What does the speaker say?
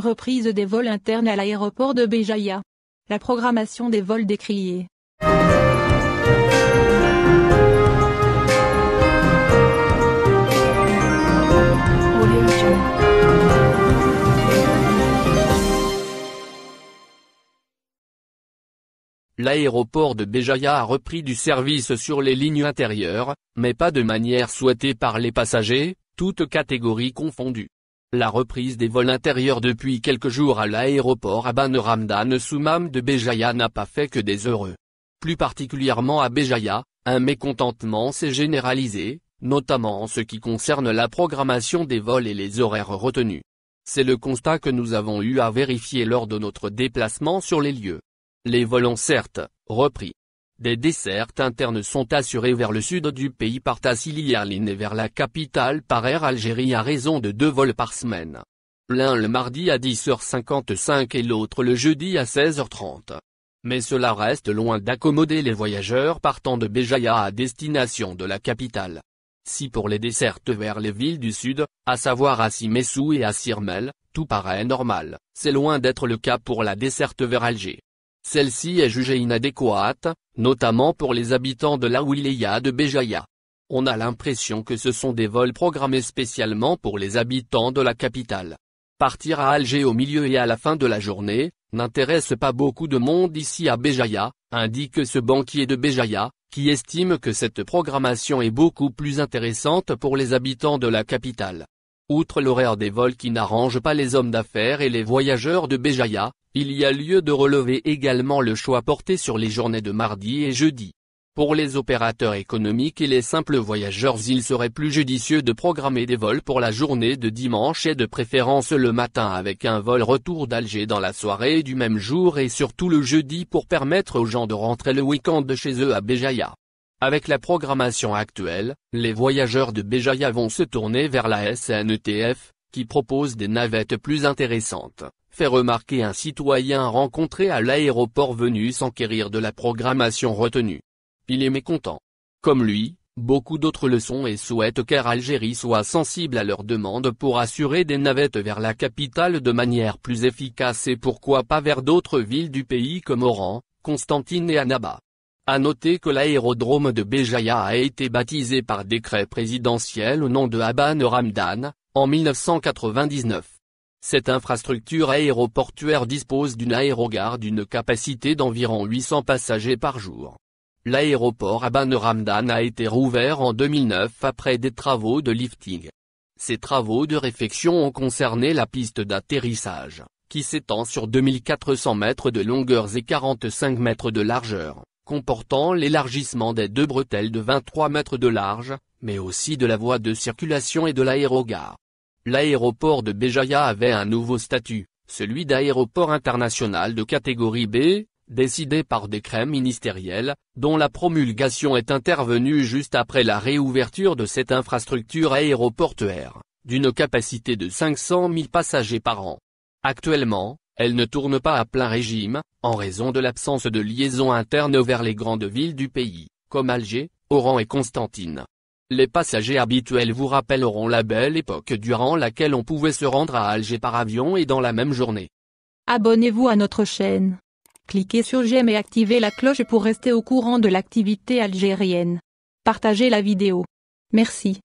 Reprise des vols internes à l'aéroport de Béjaïa. La programmation des vols décriée. L'aéroport de Béjaïa a repris du service sur les lignes intérieures, mais pas de manière souhaitée par les passagers, toutes catégories confondues. La reprise des vols intérieurs depuis quelques jours à l'aéroport Aban Ramdan Soumam de Béjaïa n'a pas fait que des heureux. Plus particulièrement à Béjaïa, un mécontentement s'est généralisé, notamment en ce qui concerne la programmation des vols et les horaires retenus. C'est le constat que nous avons eu à vérifier lors de notre déplacement sur les lieux. Les vols ont certes, repris, des dessertes internes sont assurées vers le sud du pays par Tassili Airlines et vers la capitale par Air Algérie à raison de deux vols par semaine. L'un le mardi à 10h55 et l'autre le jeudi à 16h30. Mais cela reste loin d'accommoder les voyageurs partant de Béjaïa à destination de la capitale. Si pour les dessertes vers les villes du sud, à savoir à Simessou et à Sirmel, tout paraît normal, c'est loin d'être le cas pour la desserte vers Alger. Celle-ci est jugée inadéquate, notamment pour les habitants de la wilaya de Béjaïa. On a l'impression que ce sont des vols programmés spécialement pour les habitants de la capitale. Partir à Alger au milieu et à la fin de la journée, n'intéresse pas beaucoup de monde ici à Béjaïa, indique ce banquier de Béjaïa, qui estime que cette programmation est beaucoup plus intéressante pour les habitants de la capitale. Outre l'horaire des vols qui n'arrange pas les hommes d'affaires et les voyageurs de Béjaïa, il y a lieu de relever également le choix porté sur les journées de mardi et jeudi. Pour les opérateurs économiques et les simples voyageurs il serait plus judicieux de programmer des vols pour la journée de dimanche et de préférence le matin avec un vol retour d'Alger dans la soirée du même jour et surtout le jeudi pour permettre aux gens de rentrer le week-end de chez eux à Béjaïa. Avec la programmation actuelle, les voyageurs de Béjaïa vont se tourner vers la SNETF, qui propose des navettes plus intéressantes, fait remarquer un citoyen rencontré à l'aéroport venu s'enquérir de la programmation retenue. Il est mécontent. Comme lui, beaucoup d'autres le sont et souhaitent qu'Air Algérie soit sensible à leurs demandes pour assurer des navettes vers la capitale de manière plus efficace et pourquoi pas vers d'autres villes du pays comme Oran, Constantine et Annaba. À noter que l'aérodrome de Béjaïa a été baptisé par décret présidentiel au nom de Aban Ramdan, en 1999. Cette infrastructure aéroportuaire dispose d'une aérogare d'une capacité d'environ 800 passagers par jour. L'aéroport Aban Ramdan a été rouvert en 2009 après des travaux de lifting. Ces travaux de réfection ont concerné la piste d'atterrissage, qui s'étend sur 2400 mètres de longueur et 45 mètres de largeur, comportant l'élargissement des deux bretelles de 23 mètres de large, mais aussi de la voie de circulation et de l'aérogare. L'aéroport de Béjaïa avait un nouveau statut, celui d'aéroport international de catégorie B, décidé par décret ministériel, dont la promulgation est intervenue juste après la réouverture de cette infrastructure aéroportuaire, d'une capacité de 500 000 passagers par an. Actuellement, elle ne tourne pas à plein régime, en raison de l'absence de liaison interne vers les grandes villes du pays, comme Alger, Oran et Constantine. Les passagers habituels vous rappelleront la belle époque durant laquelle on pouvait se rendre à Alger par avion et dans la même journée. Abonnez-vous à notre chaîne. Cliquez sur j'aime et activez la cloche pour rester au courant de l'activité algérienne. Partagez la vidéo. Merci.